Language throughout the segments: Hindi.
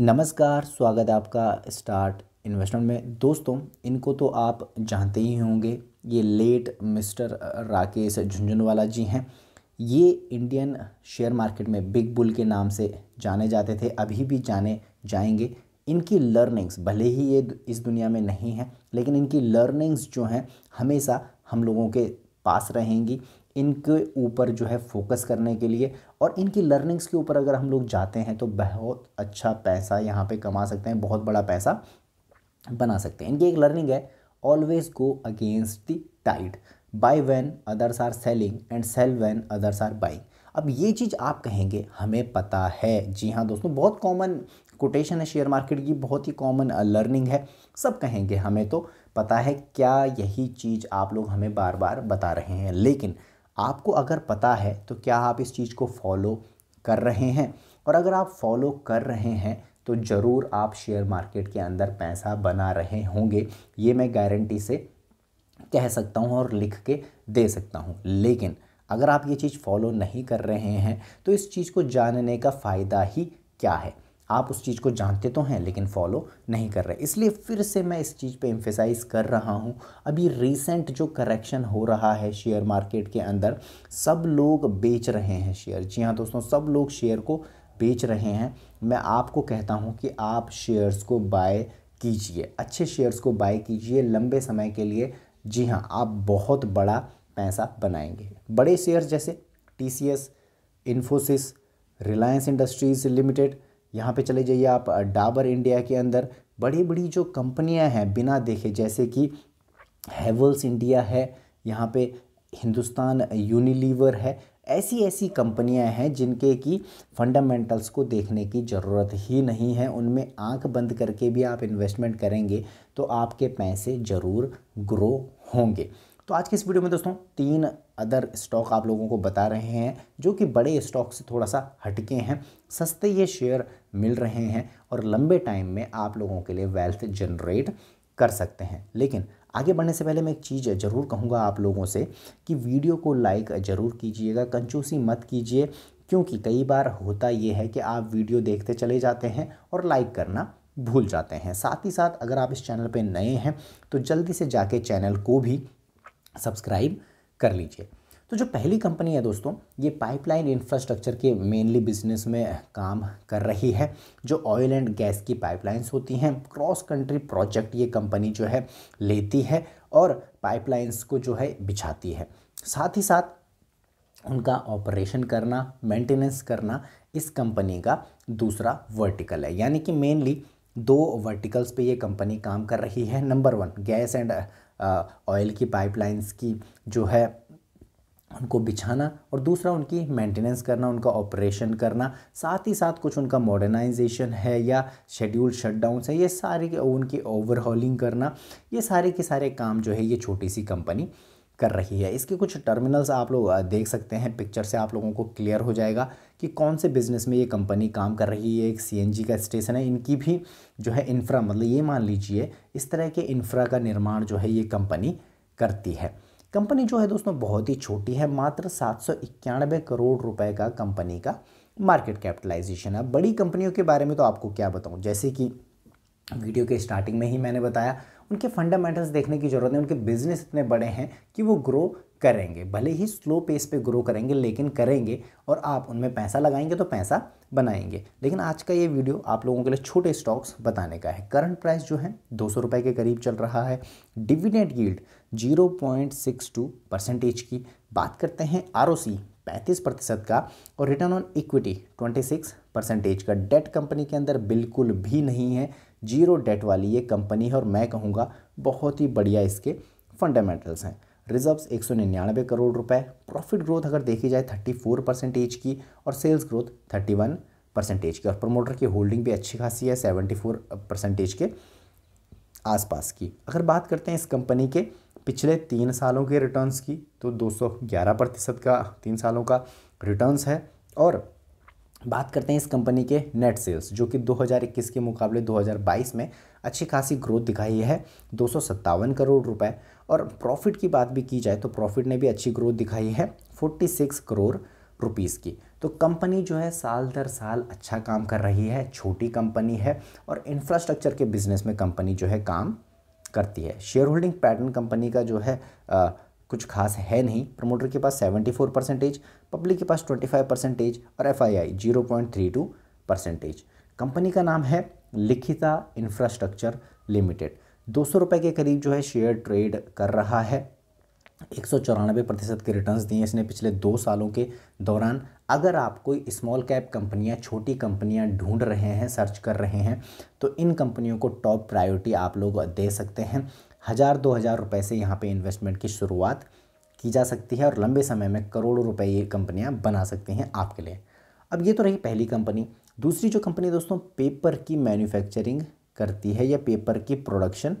नमस्कार स्वागत है आपका स्टार्ट इन्वेस्टमेंट में दोस्तों इनको तो आप जानते ही होंगे ये लेट मिस्टर राकेश झुंझुनवाला जी हैं ये इंडियन शेयर मार्केट में बिग बुल के नाम से जाने जाते थे अभी भी जाने जाएंगे इनकी लर्निंग्स भले ही ये इस दुनिया में नहीं हैं लेकिन इनकी लर्निंग्स जो हैं हमेशा हम लोगों के पास रहेंगी इनके ऊपर जो है फोकस करने के लिए और इनकी लर्निंग्स के ऊपर अगर हम लोग जाते हैं तो बहुत अच्छा पैसा यहाँ पे कमा सकते हैं बहुत बड़ा पैसा बना सकते हैं इनकी एक लर्निंग है always go against the tide buy when others are selling and sell when others are buying अब ये चीज़ आप कहेंगे हमें पता है जी हाँ दोस्तों बहुत कॉमन कोटेशन है शेयर मार्केट की बहुत ही कॉमन लर्निंग है सब कहेंगे हमें तो पता है क्या यही चीज़ आप लोग हमें बार बार बता रहे हैं लेकिन आपको अगर पता है तो क्या आप इस चीज़ को फॉलो कर रहे हैं और अगर आप फॉलो कर रहे हैं तो ज़रूर आप शेयर मार्केट के अंदर पैसा बना रहे होंगे ये मैं गारंटी से कह सकता हूँ और लिख के दे सकता हूँ लेकिन अगर आप ये चीज़ फॉलो नहीं कर रहे हैं तो इस चीज़ को जानने का फ़ायदा ही क्या है आप उस चीज़ को जानते तो हैं लेकिन फॉलो नहीं कर रहे इसलिए फिर से मैं इस चीज़ पे एम्फेसाइज कर रहा हूँ अभी रिसेंट जो करेक्शन हो रहा है शेयर मार्केट के अंदर सब लोग बेच रहे हैं शेयर जी हाँ दोस्तों सब लोग शेयर को बेच रहे हैं मैं आपको कहता हूँ कि आप शेयर्स को बाय कीजिए अच्छे शेयर्स को बाय कीजिए लंबे समय के लिए जी हाँ आप बहुत बड़ा पैसा बनाएंगे बड़े शेयर्स जैसे T C S Infosys Reliance Industries Limited यहाँ पे चले जाइए आप डाबर इंडिया के अंदर बड़ी बड़ी जो कंपनियाँ हैं बिना देखे जैसे कि हैवल्स इंडिया है यहाँ पे हिंदुस्तान यूनिलीवर है ऐसी ऐसी कंपनियां हैं जिनके की फंडामेंटल्स को देखने की ज़रूरत ही नहीं है उनमें आंख बंद करके भी आप इन्वेस्टमेंट करेंगे तो आपके पैसे ज़रूर ग्रो होंगे तो आज की इस वीडियो में दोस्तों तीन अदर स्टॉक आप लोगों को बता रहे हैं जो कि बड़े स्टॉक से थोड़ा सा हटके हैं सस्ते ये शेयर मिल रहे हैं और लंबे टाइम में आप लोगों के लिए वेल्थ जनरेट कर सकते हैं लेकिन आगे बढ़ने से पहले मैं एक चीज़ ज़रूर कहूँगा आप लोगों से कि वीडियो को लाइक ज़रूर कीजिएगा कंचूसी मत कीजिए क्योंकि कई बार होता ये है कि आप वीडियो देखते चले जाते हैं और लाइक करना भूल जाते हैं साथ ही साथ अगर आप इस चैनल पर नए हैं तो जल्दी से जाके चैनल को भी सब्सक्राइब कर लीजिए तो जो पहली कंपनी है दोस्तों ये पाइपलाइन इंफ्रास्ट्रक्चर के मेनली बिजनेस में काम कर रही है जो ऑयल एंड गैस की पाइपलाइंस होती हैं क्रॉस कंट्री प्रोजेक्ट ये कंपनी जो है लेती है और पाइपलाइंस को जो है बिछाती है साथ ही साथ उनका ऑपरेशन करना मेंटेनेंस करना इस कंपनी का दूसरा वर्टिकल है यानी कि मेनली दो वर्टिकल्स पे ये कंपनी काम कर रही है number one gas and oil की पाइपलाइंस की जो है उनको बिछाना और दूसरा उनकी मेंटेनेंस करना उनका ऑपरेशन करना साथ ही साथ कुछ उनका मॉडर्नाइजेशन है या शेड्यूल शटडाउन है ये सारे उनकी ओवरहॉलिंग करना ये सारे के सारे काम जो है ये छोटी सी कंपनी कर रही है इसके कुछ टर्मिनल्स आप लोग देख सकते हैं पिक्चर से आप लोगों को क्लियर हो जाएगा कि कौन से बिज़नेस में ये कंपनी काम कर रही है एक सीएनजी का स्टेशन है इनकी भी जो है इन्फ्रा मतलब ये मान लीजिए इस तरह के इंफ्रा का निर्माण जो है ये कंपनी करती है कंपनी जो है दोस्तों बहुत ही छोटी है मात्र सात करोड़ रुपये का कंपनी का मार्केट कैपिटलाइजेशन है बड़ी कंपनियों के बारे में तो आपको क्या बताऊँ जैसे कि वीडियो के स्टार्टिंग में ही मैंने बताया उनके फंडामेंटल्स देखने की ज़रूरत है उनके बिजनेस इतने बड़े हैं कि वो ग्रो करेंगे भले ही स्लो पेस पे ग्रो करेंगे लेकिन करेंगे और आप उनमें पैसा लगाएंगे तो पैसा बनाएंगे लेकिन आज का ये वीडियो आप लोगों के लिए छोटे स्टॉक्स बताने का है करंट प्राइस जो है दो सौ रुपये के करीब चल रहा है डिविडेंट यील्ड टू परसेंटेज की बात करते हैं आर ओ सी पैंतीस प्रतिशत का और return on equity twenty six percentage का डेट कंपनी के अंदर बिल्कुल भी नहीं है जीरो डेट वाली ये कंपनी है और मैं कहूँगा बहुत ही बढ़िया इसके फंडामेंटल्स हैं रिजर्व्स एक सौ निन्यानवे करोड़ रुपए प्रॉफिट ग्रोथ अगर देखी जाए थर्टी फोर परसेंटेज की और sales growth thirty one percentage की और प्रमोटर की होल्डिंग भी अच्छी खासी है सेवेंटी फोर परसेंटेज के आसपास की अगर बात करते हैं इस कंपनी के पिछले तीन सालों के रिटर्न्स की तो दो सौ ग्यारह प्रतिशत का तीन सालों का रिटर्न्स है और बात करते हैं इस कंपनी के नेट सेल्स जो कि 2021 के मुकाबले 2022 में अच्छी खासी ग्रोथ दिखाई है दो करोड़ रुपए और प्रॉफिट की बात भी की जाए तो प्रॉफिट ने भी अच्छी ग्रोथ दिखाई है 46 करोड़ रुपीज़ की तो कंपनी जो है साल दर साल अच्छा काम कर रही है छोटी कंपनी है और इंफ्रास्ट्रक्चर के बिजनेस में कंपनी जो है काम करती है शेयर होल्डिंग पैटर्न कंपनी का जो है आ, कुछ खास है नहीं प्रमोटर के पास सेवेंटी फोर परसेंटेज पब्लिक के पास ट्वेंटी फाइव परसेंटेज और F I I zero point three two percentage company का नाम है लिखिता इंफ्रास्ट्रक्चर लिमिटेड दो सौ रुपये के करीब जो है शेयर ट्रेड कर रहा है एक सौ चौरानवे प्रतिशत के रिटर्न्स दिए इसने पिछले दो सालों के दौरान अगर आप कोई स्मॉल कैप कंपनियां छोटी कंपनियां ढूंढ रहे हैं सर्च कर रहे हैं तो इन कंपनियों को टॉप प्रायोरिटी आप लोग दे सकते हैं हज़ार दो हज़ार रुपये से यहाँ पे इन्वेस्टमेंट की शुरुआत की जा सकती है और लंबे समय में करोड़ों रुपए ये कंपनियाँ बना सकती हैं आपके लिए अब ये तो रही पहली कंपनी दूसरी जो कंपनी दोस्तों पेपर की मैन्युफैक्चरिंग करती है या पेपर की प्रोडक्शन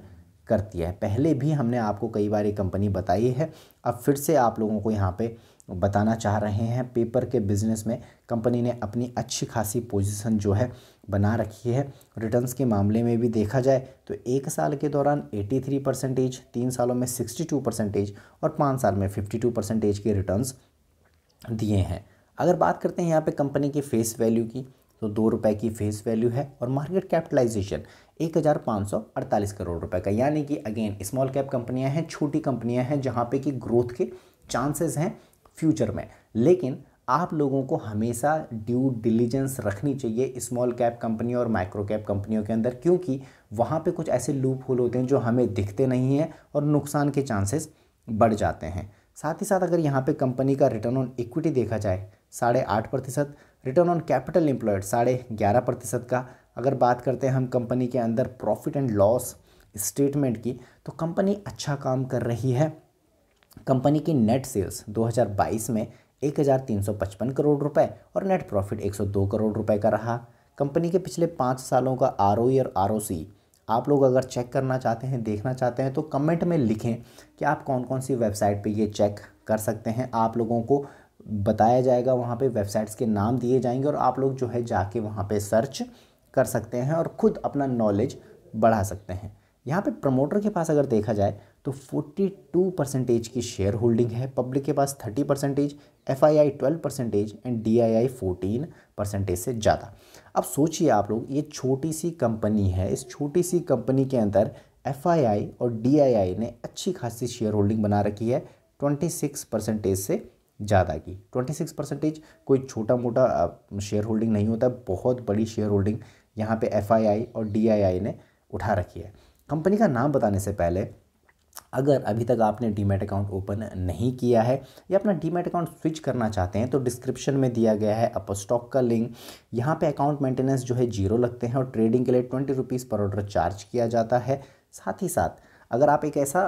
करती है पहले भी हमने आपको कई बार ये कंपनी बताई है अब फिर से आप लोगों को यहाँ पे बताना चाह रहे हैं पेपर के बिज़नेस में कंपनी ने अपनी अच्छी खासी पोजीशन जो है बना रखी है रिटर्न्स के मामले में भी देखा जाए तो एक साल के दौरान 83 परसेंटेज तीन सालों में 62 परसेंटेज और पाँच साल में 52 परसेंटेज के रिटर्न्स दिए हैं अगर बात करते हैं यहाँ पे कंपनी की फेस वैल्यू की तो दो रुपए की फेस वैल्यू है और मार्केट कैपिटलाइजेशन एक हज़ार पाँच सौ अड़तालीस करोड़ रुपए का यानी कि अगेन स्मॉल कैप कंपनियां हैं छोटी कंपनियां हैं जहाँ पे कि ग्रोथ के चांसेस हैं फ्यूचर में लेकिन आप लोगों को हमेशा ड्यू डिलीजेंस रखनी चाहिए स्मॉल कैप कंपनी और माइक्रो कैप कंपनियों के अंदर क्योंकि वहाँ पे कुछ ऐसे लूप होल होते हैं जो हमें दिखते नहीं हैं और नुकसान के चांसेस बढ़ जाते हैं साथ ही साथ अगर यहाँ पे कंपनी का रिटर्न ऑन इक्विटी देखा जाए साढ़े आठ प्रतिशत रिटर्न ऑन कैपिटल एम्प्लॉयड साढ़े ग्यारह प्रतिशत का अगर बात करते हैं हम कंपनी के अंदर प्रॉफिट एंड लॉस स्टेटमेंट की तो कंपनी अच्छा काम कर रही है कंपनी की नेट सेल्स 2022 में एक हज़ार तीन सौ पचपन करोड़ रुपए और नेट प्रॉफिट एक सौ दो करोड़ रुपए का रहा कंपनी के पिछले पाँच सालों का आर और आर आप लोग अगर चेक करना चाहते हैं देखना चाहते हैं तो कमेंट में लिखें कि आप कौन कौन सी वेबसाइट पर ये चेक कर सकते हैं आप लोगों को बताया जाएगा वहाँ पे वेबसाइट्स के नाम दिए जाएंगे और आप लोग जो है जाके वहाँ पे सर्च कर सकते हैं और ख़ुद अपना नॉलेज बढ़ा सकते हैं यहाँ पे प्रमोटर के पास अगर देखा जाए तो 42 परसेंटेज की शेयर होल्डिंग है पब्लिक के पास 30 percentage F I I twelve percentage and D I I fourteen percentage से ज़्यादा अब सोचिए आप लोग ये छोटी सी कंपनी है इस छोटी सी कंपनी के अंदर एफ आई आई और डी आई आई ने अच्छी खासी शेयर होल्डिंग बना रखी है ट्वेंटी सिक्स परसेंटेज से ज़्यादा की ट्वेंटी सिक्स परसेंटेज कोई छोटा मोटा शेयर होल्डिंग नहीं होता बहुत बड़ी शेयर होल्डिंग यहाँ पे एफ आई आई और डी आई आई ने उठा रखी है कंपनी का नाम बताने से पहले अगर अभी तक आपने डीमेट अकाउंट ओपन नहीं किया है या अपना डीमेट अकाउंट स्विच करना चाहते हैं तो डिस्क्रिप्शन में दिया गया है अपर स्टॉक का लिंक यहाँ पे अकाउंट मेंटेनेंस जो है जीरो लगते हैं और ट्रेडिंग के लिए ट्वेंटी रुपीज़ पर ऑर्डर चार्ज किया जाता है साथ ही साथ अगर आप एक ऐसा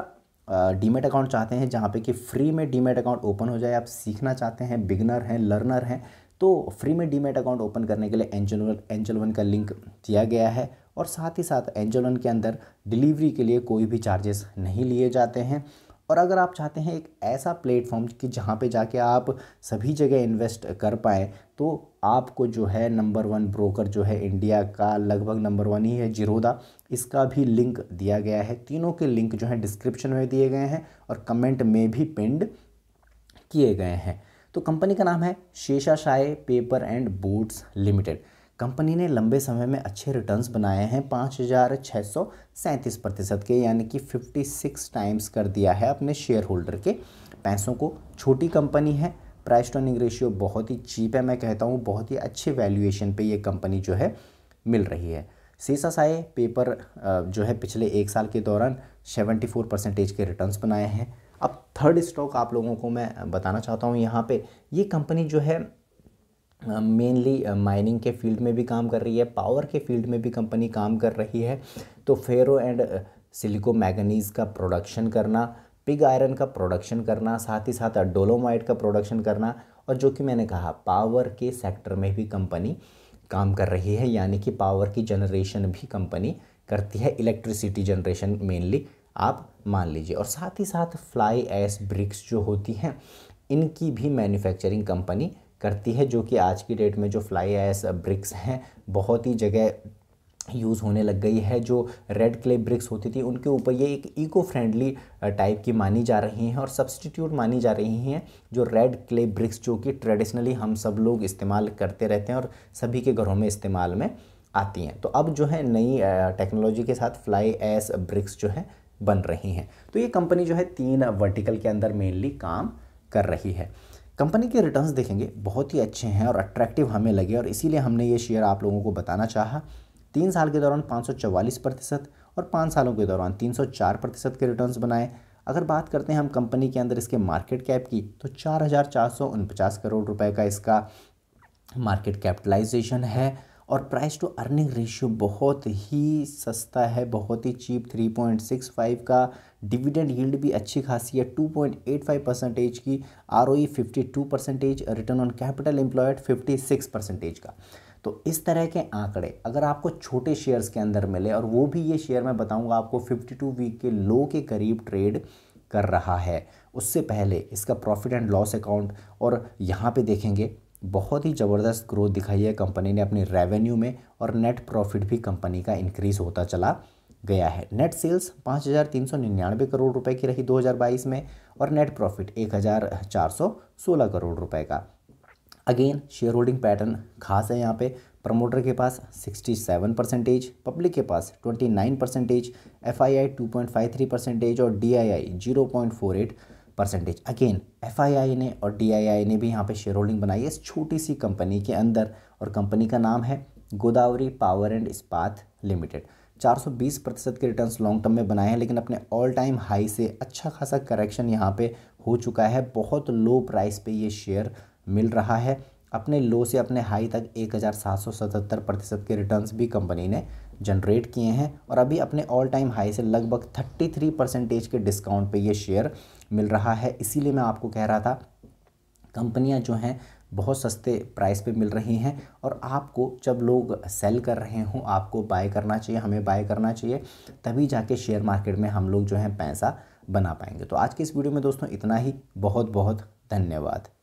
डीमेट अकाउंट चाहते हैं जहाँ पे कि फ्री में डीमेट अकाउंट ओपन हो जाए आप सीखना चाहते हैं बिगनर हैं लर्नर हैं तो फ्री में डीमेट अकाउंट ओपन करने के लिए एंजल एंजल वन का लिंक दिया गया है और साथ ही साथ एंजोलन के अंदर डिलीवरी के लिए कोई भी चार्जेस नहीं लिए जाते हैं और अगर आप चाहते हैं एक ऐसा प्लेटफॉर्म कि जहाँ पे जाके आप सभी जगह इन्वेस्ट कर पाएँ तो आपको जो है नंबर वन ब्रोकर जो है इंडिया का लगभग नंबर वन ही है जिरोदा इसका भी लिंक दिया गया है तीनों के लिंक जो है डिस्क्रिप्शन में दिए गए हैं और कमेंट में भी पिंड किए गए हैं तो कंपनी का नाम है शाये paper and boards limited company ने लंबे समय में अच्छे रिटर्न्स बनाए हैं पाँच हज़ार छः सौ सैंतीस प्रतिशत के यानी कि फिफ्टी सिक्स टाइम्स कर दिया है अपने शेयर होल्डर के पैसों को छोटी कंपनी है प्राइस टर्निंग रेशियो बहुत ही चीप है मैं कहता हूँ बहुत ही अच्छे वैल्यूएशन पे ये कंपनी जो है मिल रही है सीसा आए पेपर जो है पिछले एक साल के दौरान सेवेंटी फोर परसेंटेज के रिटर्न्स बनाए हैं अब थर्ड स्टॉक आप लोगों को मैं बताना चाहता हूँ यहाँ पे ये कंपनी जो है मेनली माइनिंग के फील्ड में भी काम कर रही है पावर के फील्ड में भी कंपनी काम कर रही है तो फेरो एंड सिलिको मैगनीज़ का प्रोडक्शन करना पिग आयरन का प्रोडक्शन करना साथ ही साथ डोलोमाइट का प्रोडक्शन करना और जो कि मैंने कहा पावर के सेक्टर में भी कंपनी काम कर रही है यानी कि पावर की जनरेशन भी कंपनी करती है इलेक्ट्रिसिटी जनरेशन मेनली आप मान लीजिए और साथ ही साथ फ्लाई एस ब्रिक्स जो होती हैं इनकी भी मैन्युफैक्चरिंग कंपनी करती है जो कि आज की डेट में जो फ्लाई एस ब्रिक्स हैं बहुत ही जगह यूज़ होने लग गई है जो रेड क्ले ब्रिक्स होती थी उनके ऊपर ये एक इको फ्रेंडली टाइप की मानी जा रही हैं और सब्सटीट्यूट मानी जा रही हैं जो रेड क्ले ब्रिक्स जो कि ट्रेडिशनली हम सब लोग इस्तेमाल करते रहते हैं और सभी के घरों में इस्तेमाल में आती हैं तो अब जो है नई टेक्नोलॉजी के साथ फ्लाई एस ब्रिक्स जो है बन रही हैं तो ये कंपनी जो है तीन वर्टिकल के अंदर मेनली काम कर रही है कंपनी के रिटर्न्स देखेंगे बहुत ही अच्छे हैं और अट्रैक्टिव हमें लगे और इसीलिए हमने ये शेयर आप लोगों को बताना चाहा तीन साल के दौरान पाँच प्रतिशत और पाँच सालों के दौरान तीन प्रतिशत के रिटर्न्स बनाए अगर बात करते हैं हम कंपनी के अंदर इसके मार्केट कैप की तो चार करोड़ रुपये का इसका मार्केट कैपिटलाइजेशन है और प्राइस टू अर्निंग रेशियो बहुत ही सस्ता है बहुत ही चीप 3.65 का डिविडेंड यील्ड भी अच्छी खासी है 2.85 परसेंटेज की आर 52 percentage return on capital employed 56 percentage का तो इस तरह के आंकड़े अगर आपको छोटे शेयर्स के अंदर मिले और वो भी ये शेयर मैं बताऊंगा आपको 52 वीक के लो के करीब ट्रेड कर रहा है उससे पहले इसका प्रॉफिट एंड लॉस अकाउंट और यहाँ पे देखेंगे बहुत ही ज़बरदस्त ग्रोथ दिखाई है कंपनी ने अपने रेवेन्यू में और नेट प्रॉफिट भी कंपनी का इंक्रीज होता चला गया है नेट सेल्स पाँच हज़ार तीन सौ निन्यानवे करोड़ रुपए की रही 2022 में और नेट प्रॉफिट एक हज़ार चार सौ सोलह करोड़ रुपए का अगेन शेयर होल्डिंग पैटर्न खास है यहाँ पे प्रमोटर के पास 67 परसेंटेज पब्लिक के पास 29 percentage F I I two point five three percentage और D I I zero point four eight percentage again F ने और डी ने भी यहाँ पे शेयर होल्डिंग बनाई है इस छोटी सी कंपनी के अंदर और कंपनी का नाम है Godavari power and Ispat limited 420 प्रतिशत के रिटर्न्स लॉन्ग टर्म में बनाए हैं लेकिन अपने ऑल टाइम हाई से अच्छा खासा करेक्शन यहाँ पे हो चुका है बहुत लो प्राइस पे ये शेयर मिल रहा है अपने लो से अपने हाई तक 1777 प्रतिशत के रिटर्न्स भी कंपनी ने जनरेट किए हैं और अभी अपने ऑल टाइम हाई से लगभग 33 परसेंटेज के डिस्काउंट पे ये शेयर मिल रहा है इसीलिए मैं आपको कह रहा था कंपनियां जो हैं बहुत सस्ते प्राइस पे मिल रही हैं और आपको जब लोग सेल कर रहे हों आपको बाय करना चाहिए हमें बाय करना चाहिए तभी जाके शेयर मार्केट में हम लोग जो हैं पैसा बना पाएंगे तो आज के इस वीडियो में दोस्तों इतना ही बहुत बहुत धन्यवाद